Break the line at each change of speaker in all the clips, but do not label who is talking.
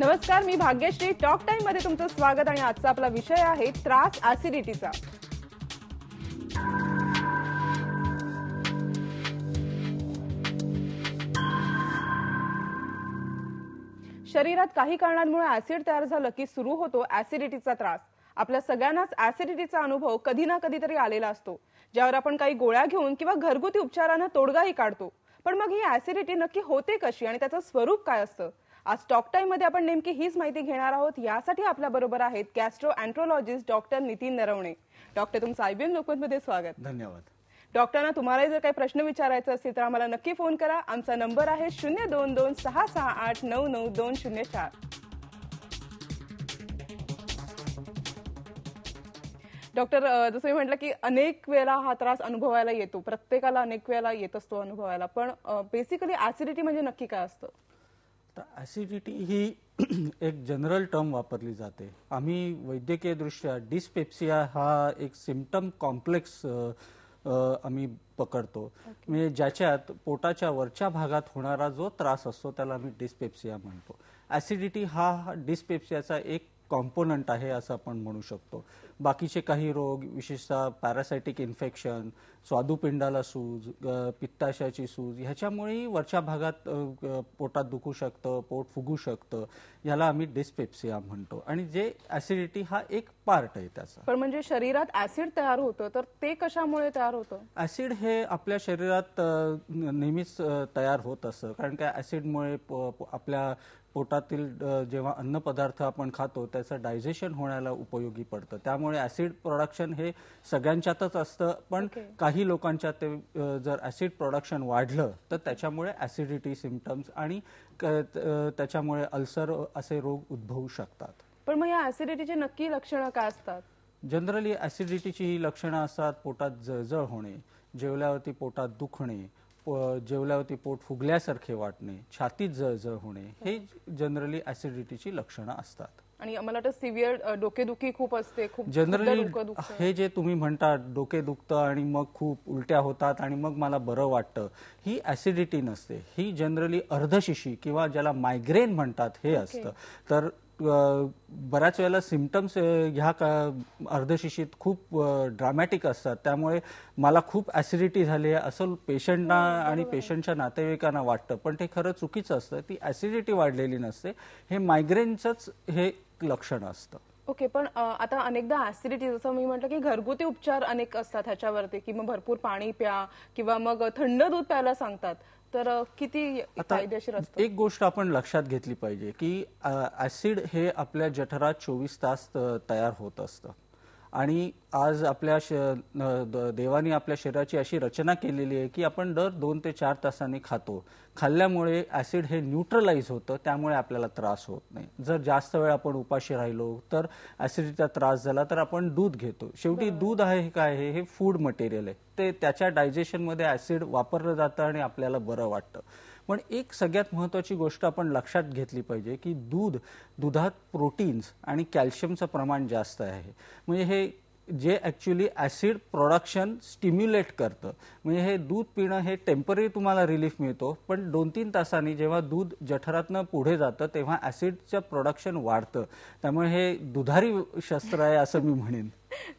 नमस्कार मी Bhagyashree talk time मध्ये तुमचं स्वागत आणि आजचा आपला विषय आहे त्रास ऍसिडिटीचा शरीरात काही कारणांमुळे ऍसिड तयार झालं की सुरू होतो ऍसिडिटीचा त्रास आपल्या सगळ्यांनाच ऍसिडिटीचा अनुभव कधी ना कधी तरी आलेला असतो ज्यावर आपण काही गोळ्या घेऊन किंवा घरगुती उपचारानं तोडगाही काढतो पण मग ही ऍसिडिटी नक्की होते कशी आणि त्याचं स्वरूप काय असतं आज स्टॉक टाइम मध्ये आपण नेमकी हीच माहिती घेणार आहोत यासाठी आपल्या बरोबर आहेत gastroenterologist doctor Nitin Narwane doctor तुमचं आयबीएम लोकमत मध्ये स्वागत धन्यवाद डॉक्टरांना तुम्हालाही जर काही प्रश्न विचारायचा असेल तर आम्हाला नक्की फोन करा आमचा नंबर आहे शून्य दोन दोन सहा सहा आठ नऊ नऊ दोन शून्य चार डॉक्टर जसं मी म्हटलं की अनेक वेळा हा त्रास अनुभवायला येतो प्रत्येकाला अनेक वेळेला येत असतो अनुभवायला पण बेसिकली ऍसिडिटी म्हणजे नक्की काय असतं
तर ॲसिडिटी ही एक जनरल टर्म वापरली जाते आम्ही वैद्यकीयदृष्ट्या डिस्पेप्सिया हा एक सिम्पटम कॉम्प्लेक्स आम्ही पकडतो म्हणजे ज्याच्यात पोटाच्या वरच्या भागात होणारा जो त्रास असतो त्याला आम्ही डिस्पेप्सिया म्हणतो ॲसिडिटी हा डिस्पेप्सियाचा एक कॉम्पोनंट आहे असं आपण म्हणू शकतो बाकीचे काही रोग विशेषतः पॅरासायटिक इन्फेक्शन स्वादुपिंडाला सूज पित्ताशयाची सूज ह्याच्यामुळे वरच्या भागात पोटात दुखू शकतं पोट फुगू शकतं ह्याला आम्ही डिस्पेप्सिया म्हणतो आणि जे ऍसिडिटी हा एक पार्ट आहे त्याचा
पण म्हणजे शरीरात ऍसिड तयार होतं तर ते कशामुळे तयार होतं
ऍसिड हे आपल्या शरीरात नेहमीच तयार होत असतं कारण की ऍसिडमुळे आपल्या पोटातील जेव्हा अन्न पदार्थ आपण खातो त्याचं डायजेशन होण्याला उपयोगी पडतं त्यामुळे ऍसिड प्रोडक्शन हे सगळ्यांच्यातच असतं पण okay. काही लोकांच्या ते जर ऍसिड प्रोडक्शन वाढलं तर त्याच्यामुळे ऍसिडिटी सिमटम्स आणि त्याच्यामुळे अल्सर असे रोग उद्भवू शकतात
पण मग या ऍसिडिटीचे नक्की लक्षणं काय असतात
जनरली ऍसिडिटीची ही लक्षणं असतात पोटात जळजळ होणे जेवल्यावरती पोटात दुखणे जेवल्यावरती पोट फुगल्यासारखे वाटणे छातीत जळजळ होणे हे जनरली ऍसिडिटीची लक्षणं असतात
आणि मला वाटतं सिव्हिअर डोकेदुखी खूप असते खूप जनरली
हे जे तुम्ही म्हणता डोके दुखतं आणि मग खूप उलट्या होतात आणि मग मला बरं वाटतं ही ऍसिडिटी नसते ही जनरली अर्धशिशी किंवा ज्याला मायग्रेन म्हणतात हे असतं तर बऱ्याच वेळेला सिमटम्स ह्या का अर्धशिशीत खूप ड्रामॅटिक असतात त्यामुळे मला खूप ॲसिडिटी झाली आहे असं पेशंटना हो, आणि पेशंटच्या नातेवाईकांना वाटतं पण ते खरं चुकीचं असतं ती ॲसिडिटी वाढलेली नसते हे मायग्रेनचंच हे लक्षण असतं
ओके पण आता अनेकदा ऍसिडिटी जसं मी म्हटलं की घरगुती उपचार अनेक असतात ह्याच्यावरती की मग भरपूर पाणी प्या किंवा मग थंड दूध प्यायला सांगतात तर किती फायदेशीर असतं एक गोष्ट
आपण लक्षात घेतली पाहिजे की ऍसिड हे आपल्या जठरात चोवीस तास तयार होत असतं आणि आज आपल्या श देवाने आपल्या शरीराची अशी रचना केलेली आहे की आपण दर दोन ते चार तासांनी खातो खाल्ल्यामुळे ॲसिड हे न्यूट्रलाइज होतं त्यामुळे आपल्याला त्रास होत नाही जर जास्त वेळ आपण उपाशी राहिलो तर ॲसिडचा त्रास झाला तर आपण दूध घेतो शेवटी दूध आहे काय आहे हे फूड मटेरियल आहे ते त्याच्या डायजेशनमध्ये ॲसिड वापरलं जातं आणि आपल्याला बरं वाटतं पण एक सगळ्यात महत्वाची गोष्ट आपण लक्षात घेतली पाहिजे की दूध दुधात प्रोटीन्स आणि कॅल्शियमचं प्रमाण जास्त आहे म्हणजे हे जे ॲक्च्युली ॲसिड प्रोडक्शन स्टिम्युलेट करतं म्हणजे हे दूध पिणं हे टेम्पररी तुम्हाला रिलीफ मिळतो पण दोन तीन तासांनी जेव्हा दूध जठरातनं पुढे जातं तेव्हा ॲसिडचं प्रोडक्शन वाढतं त्यामुळे हे दुधारी शस्त्र आहे असं मी म्हणेन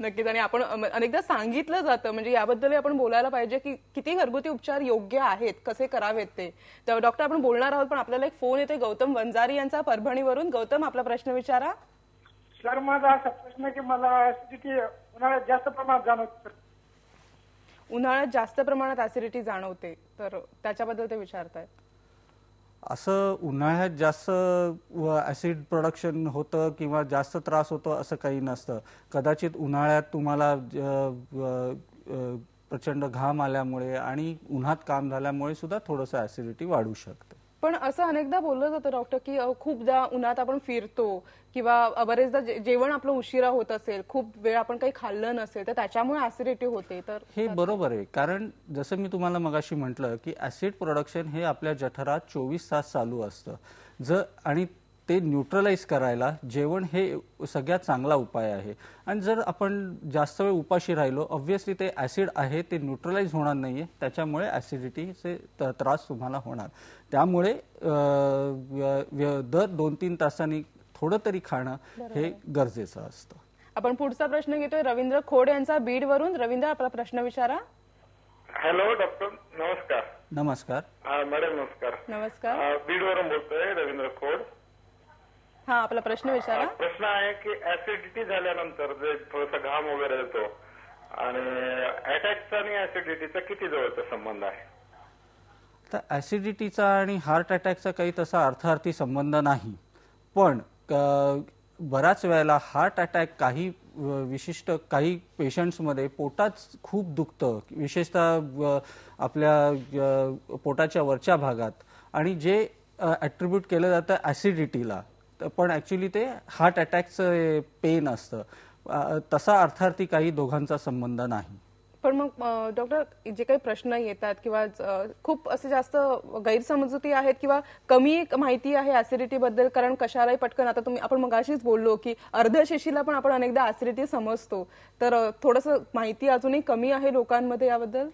नक्कीच आणि आपण अनेकदा सांगितलं जातं म्हणजे याबद्दल आपण बोलायला पाहिजे की किती घरगुती उपचार योग्य आहेत कसे करावेत ते तर डॉक्टर आपण बोलणार आहोत पण आपल्याला एक फोन येते गौतम वंजारी यांचा परभणीवरून गौतम आपला प्रश्न विचारा सर माझा असा प्रश्न की मला ऍसिडिटी उन्हाळ्यात जास्त प्रमाणात जाणवते उन्हाळ्यात जास्त प्रमाणात ऍसिडिटी जाणवते तर त्याच्याबद्दल ते विचारतायत
असं उन्हाळ्यात जास्त ॲसिड प्रोडक्शन होतं किंवा जास्त त्रास होतो असं काही नसतं कदाचित उन्हाळ्यात तुम्हाला प्रचंड घाम आल्यामुळे आणि उन्हात काम झाल्यामुळे सुद्धा थोडंसं ॲसिडिटी वाढू शकतं
पण असं अनेकदा बोललं जातं डॉक्टर की खूपदा उन्हात आपण फिरतो किंवा बरेचदा जेवण आपलं उशिरा होत असेल खूप वेळ आपण काही खाल्लं नसेल तर त्याच्यामुळे ऍसिडिटी होते तर
हे बरोबर आहे कारण जसं मी तुम्हाला मगाशी म्हटलं की ऍसिड प्रोडक्शन हे आपल्या जठरात चोवीस तास चालू असतं जर आणि ते न्यूट्रलाइज करायला जेवण हे सगळ्यात चांगला उपाय आहे आणि जर आपण जास्त वेळ उपाशी राहिलो ऑब्व्हियसली ते ऍसिड आहे ते न्यूट्रलाइज होणार नाहीये आहे त्याच्यामुळे ॲसिडिटीचे त्रास तुम्हाला होणार त्यामुळे दर दोन तीन तासांनी थोडं तरी खाणं हे गरजेचं असतं
आपण पुढचा प्रश्न घेतोय रवींद्र खोड यांचा बीड वरून रवींद्र आपला प्रश्न विचारा
हॅलो डॉक्टर नमस्कार
नमस्कार
मॅडम नमस्कार
नमस्कार
बीडवरून बोलतोय रवींद्र खोड
हा आपला प्रश्न विचारा
प्रश्न आहे की ऍसिडिटी झाल्यानंतर जे थोडासा घाम वगैरे येतो आणि अटॅकचा आणि ऍसिडिटीचा किती जवळचा संबंध आहे तर आणि हार्ट अटॅकचा काही तसा अर्थार्थी संबंध नाही पण बऱ्याच वेळेला हार्ट अटॅक काही विशिष्ट काही मध्ये पोटात खूप दुखतं विशेषतः आपल्या पोटाच्या वरच्या भागात आणि जे ॲट्रिब्यूट केलं जातं ऍसिडिटीला पण ऍक्च्युली ते हार्ट अटॅकचं पेन असतं तसा अर्थार्थी काही दोघांचा संबंध नाही
पण मग डॉक्टर जे काही प्रश्न येतात किंवा खूप असे जास्त गैरसमजुती आहेत किंवा कमी माहिती आहे ऍसिडिटी बद्दल कारण कशालाही पटकन आता तुम्ही आपण मगाशीच बोललो की अर्धशिशीला पण आपण अनेकदा ऍसिडिटी समजतो तर थोडस माहिती अजूनही कमी आहे लोकांमध्ये याबद्दल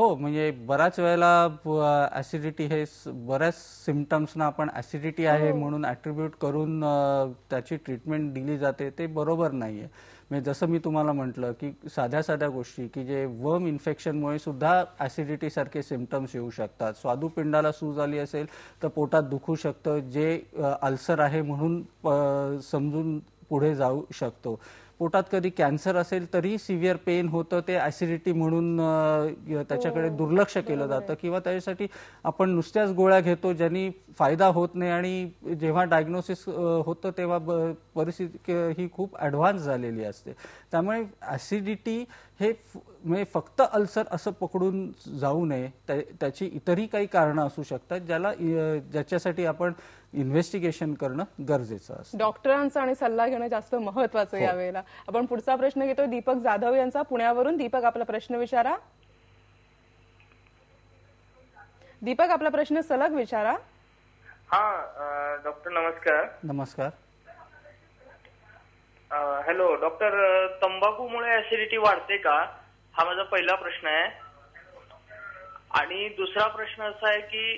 हो म्हणजे बऱ्याच वेळेला ऍसिडिटी हे बऱ्याच सिमटम्सना आपण ऍसिडिटी आहे हो. म्हणून ऍट्रिब्यूट करून त्याची ट्रीटमेंट दिली जाते ते बरोबर नाहीये आहे म्हणजे जसं मी तुम्हाला म्हंटल की साध्या साध्या गोष्टी की जे वर्म इन्फेक्शनमुळे सुद्धा सारखे सिमटम्स येऊ शकतात स्वादुपिंडाला सूज आली असेल तर पोटात दुखू शकतं जे अल्सर आहे म्हणून समजून पुढे जाऊ शकतो पोटात कधी कॅन्सर असेल तरी सिव्हिअर पेन होतं ते ऍसिडिटी म्हणून त्याच्याकडे हो, दुर्लक्ष केलं जातं किंवा त्याच्यासाठी आपण नुसत्याच गोळ्या घेतो ज्यांनी फायदा होत नाही आणि जेव्हा डायग्नोसिस होतं तेव्हा परिस्थिती ही खूप ॲडव्हान्स झालेली असते त्यामुळे ॲसिडिटी हे म्हणजे फक्त अल्सर असं पकडून जाऊ नये त्याची इतरही काही कारणं असू शकतात ज्याला ज्याच्यासाठी आपण इन्व्हेस्टिगेशन करणं गरजेचं असतं
डॉक्टरांचा आणि सल्ला घेणं जास्त महत्वाचं हो. आहे यावेळेला आपण पुढचा प्रश्न घेतो दीपक जाधव यांचा पुण्यावरून दीपक आपला प्रश्न विचारा दीपक आपला प्रश्न सलग विचारा हा
डॉक्टर नमस्कार नमस्कार हॅलो डॉक्टर तंबाखूमुळे ऍसिडिटी वाढते का हा माझा पहिला प्रश्न आहे आणि दुसरा प्रश्न असा आहे की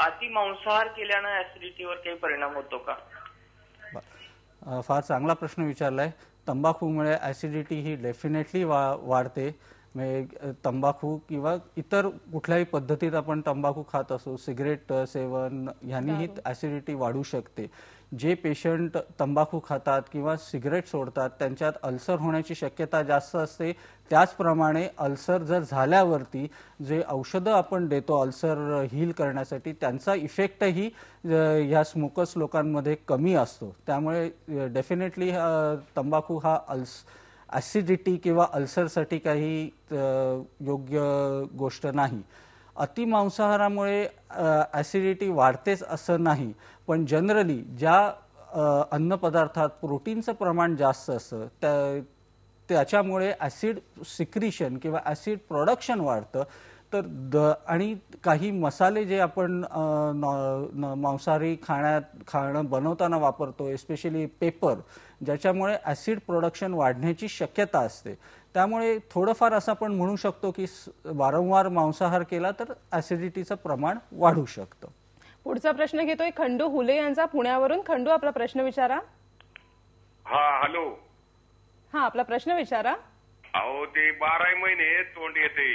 अति मांसाहार केल्यानं ऍसिडिटीवर काही परिणाम होतो का फार चांगला प्रश्न विचारलाय तंबाखूमुळे ऍसिडिटी ही डेफिनेटली वाढते तंबाखू किंवा इतर कुठल्याही पद्धतीत आपण तंबाखू खात असो सिगरेट सेवन ह्यांनीही ऍसिडिटी वाढू शकते जे पेशंट तंबाखू खातात किंवा सिगरेट सोडतात त्यांच्यात अल्सर होण्याची शक्यता जास्त असते त्याचप्रमाणे अल्सर जर झाल्यावरती जे औषधं आपण देतो अल्सर हील करण्यासाठी त्यांचा इफेक्टही ह्या स्मोकर्स लोकांमध्ये कमी असतो त्यामुळे डेफिनेटली तंबाखू हा अल्स ॲसिडिटी किंवा अल्सरसाठी काही योग्य गोष्ट नाही अति मांसाहारामुळे ॲसिडिटी वाढतेच असं नाही पण जनरली ज्या अन्नपदार्थात प्रोटीनचं प्रमाण जास्त असतं त्या त्याच्यामुळे ॲसिड सिक्रिशन किंवा ॲसिड प्रोडक्शन वाढतं तर द आणि काही मसाले जे आपण मांसाहारी खाण्यात खाणं बनवताना वापरतो एस्पेशली पेपर ज्याच्यामुळे ॲसिड प्रोडक्शन वाढण्याची शक्यता असते त्यामुळे थोडंफार असं आपण म्हणू शकतो की वारंवार मांसाहार केला तर ऍसिडिटीचं प्रमाण वाढू शकतं
पुढचा प्रश्न घेतोय खंडू हुले यांचा पुण्यावरून खंडू आपला प्रश्न विचारा हा हॅलो हा आपला प्रश्न विचारा अहो ते बारा महिने तोंड येते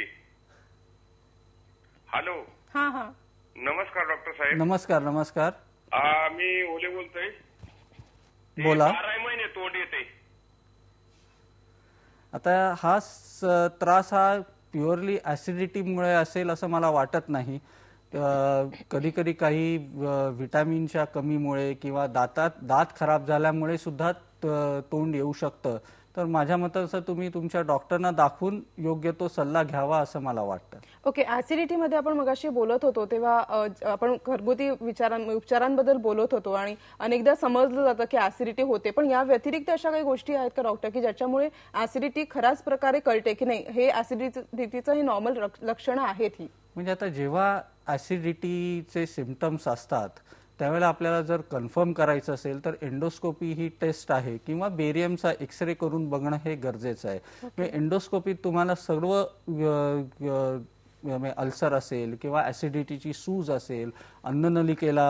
हॅलो हा हा नमस्कार डॉक्टर साहेब नमस्कार नमस्कार मी ओले बोलतोय बोला बारा महिने तोंड येते
आता हा त्रास हा प्युअरली ॲसिडिटीमुळे असेल असं मला वाटत नाही कधी कधी काही व्हिटॅमिनच्या कमीमुळे किंवा दातात दात खराब झाल्यामुळे सुद्धा तोंड येऊ शकतं तर माझ्या मतानुसार तुम्ही तुमच्या डॉक्टरना दाखवून योग्य तो सल्ला घ्यावा असं मला वाटतं
ओके ऍसिडिटी मध्ये आपण मगाशी बोलत होतो तेव्हा आपण घरगुती उपचारांबद्दल बोलत होतो आणि अनेकदा समजलं जातं की ऍसिडिटी होते पण या व्यतिरिक्त अशा काही गोष्टी आहेत का डॉक्टर की ज्याच्यामुळे ऍसिडिटी खराच प्रकारे कळते की नाही हे ऍसिडिटीचं हे नॉर्मल लक्षणं आहेत ही
म्हणजे आता जेव्हा ऍसिडिटीचे सिमटम्स असतात त्यावेळेला आपल्याला जर कन्फर्म करायचं असेल तर एंडोस्कोपी ही टेस्ट आहे किंवा बेरियमचा एक्सरे करून बघणं हे गरजेचं आहे okay. म्हणजे एंडोस्कोपी तुम्हाला सर्व म्हणजे अल्सर असेल किंवा ॲसिडिटीची सूज असेल अन्ननलिकेला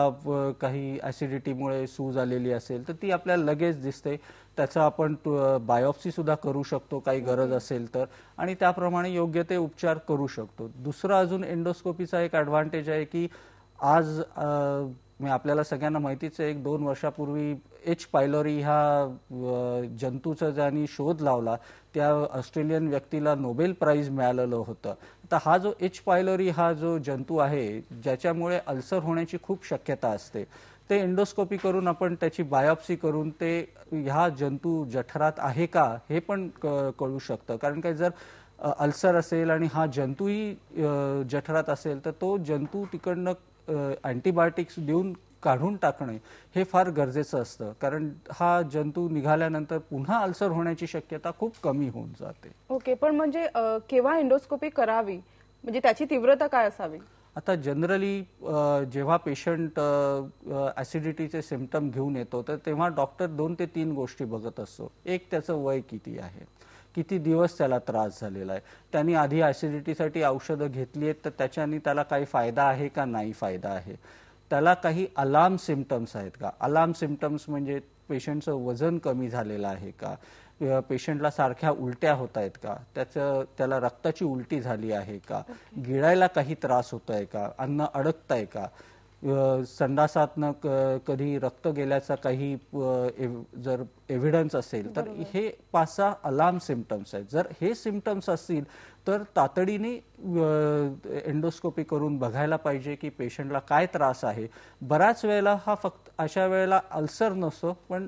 काही ॲसिडिटीमुळे सूज आलेली असेल तर ती आपल्याला लगेच दिसते त्याचा आपण बायोप्सीसुद्धा करू शकतो काही गरज असेल तर आणि त्याप्रमाणे योग्य ते उपचार करू शकतो दुसरं अजून एंडोस्कोपीचा एक ऍडव्हान्टेज आहे की आज मी आपल्याला सगळ्यांना माहितीच एक दोन वर्षापूर्वी एच पायलोरी ह्या जंतूचा ज्यांनी शोध लावला त्या ऑस्ट्रेलियन व्यक्तीला नोबेल प्राईज मिळालेलं होतं आता हा जो एच पायलोरी हा जो जंतू आहे ज्याच्यामुळे अल्सर होण्याची खूप शक्यता असते ते एंडोस्कोपी करून आपण त्याची बायोप्सी करून ते ह्या जंतू जठरात आहे का हे पण कळू शकतं कारण काय जर अल्सर असेल आणि हा जंतूही जठरात असेल तर तो जंतू तिकडनं अँटीबायोटिक्स देऊन काढून टाकणे हे फार गरजेचं असतं कारण हा जंतू निघाल्यानंतर पुन्हा अल्सर होण्याची शक्यता खूप कमी होऊन जाते
ओके पण म्हणजे केव्हा एंडोस्कोपी करावी म्हणजे त्याची तीव्रता काय असावी
आता जनरली जेव्हा पेशंट ऍसिडिटीचे सिमटम घेऊन येतो तर तेव्हा डॉक्टर दोन ते तीन गोष्टी बघत असतो एक त्याचं वय किती आहे किती दिवस त्याला त्रास झालेला आहे त्यांनी आधी ऍसिडिटीसाठी औषधं घेतली आहेत तर त्याच्यानी त्याला काही फायदा आहे का नाही फायदा आहे त्याला काही अलार्म सिमटम्स आहेत का अलार्म सिमटम्स म्हणजे पेशंटचं वजन कमी झालेलं आहे का पेशंटला सारख्या उलट्या होत आहेत का त्याचं त्याला रक्ताची उलटी झाली आहे का गिळायला काही त्रास होत आहे का अन्न अडकत आहे का संडासातनं क कधी रक्त गेल्याचा काही जर एव्हिडन्स असेल तर हे पाच सहा अलार्म सिमटम्स आहेत जर हे सिम्टम्स असतील तर तातडीने एंडोस्कोपी करून बघायला पाहिजे की पेशंटला काय त्रास आहे बऱ्याच वेळेला हा फक्त अशा वेळेला अल्सर नसतो पण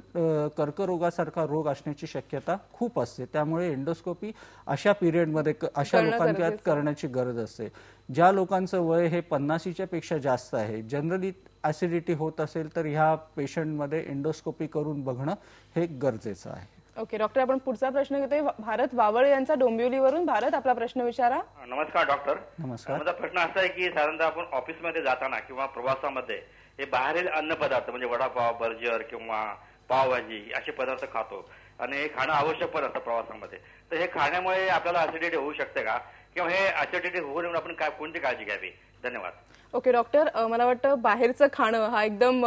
कर्करोगासारखा रोग असण्याची शक्यता खूप असते त्यामुळे एंडोस्कोपी अशा पिरियडमध्ये अशा लोकांच्या करण्याची गरज असते ज्या लोकांचं वय हे पन्नासीच्या पेक्षा जास्त आहे जनरली ऍसिडिटी होत असेल तर ह्या पेशंटमध्ये एंडोस्कोपी करून बघणं हे गरजेचं आहे
ओके डॉक्टर आपण पुढचा प्रश्न घेतोय भारत वावळे यांचा डोंबिवलीवरून भारत आपला प्रश्न विचारा
नमस्कार डॉक्टर नमस्कार माझा प्रश्न असा आहे की साधारणतः आपण ऑफिसमध्ये जाताना किंवा प्रवासामध्ये हे बाहेरील अन्न पदार्थ म्हणजे वडापाव बर्जर किंवा पावभाजी असे पदार्थ खातो आणि हे खाणं आवश्यक पण असतं प्रवासामध्ये तर हे खाण्यामुळे आपल्याला ऍसिडिटी होऊ शकते का किंवा हे ऍसिडिटी होऊ नये आपण काय कोणती काळजी घ्यावी धन्यवाद
ओके डॉक्टर मला वाटतं बाहेरचं खाणं हा एकदम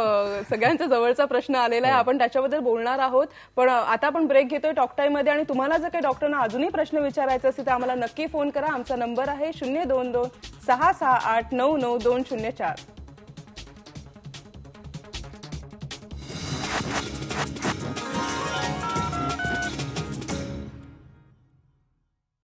सगळ्यांचा जवळचा प्रश्न आलेला आहे हो. आपण त्याच्याबद्दल बोलणार आहोत पण आता आपण ब्रेक घेतोय टॉक टाइम मध्ये आणि तुम्हाला जर काही डॉक्टरना अजूनही प्रश्न विचारायचा असेल तर आम्हाला नक्की फोन करा आमचा नंबर आहे शून्य दोन दोन सहा सहा आठ नऊ नऊ दोन शून्य चार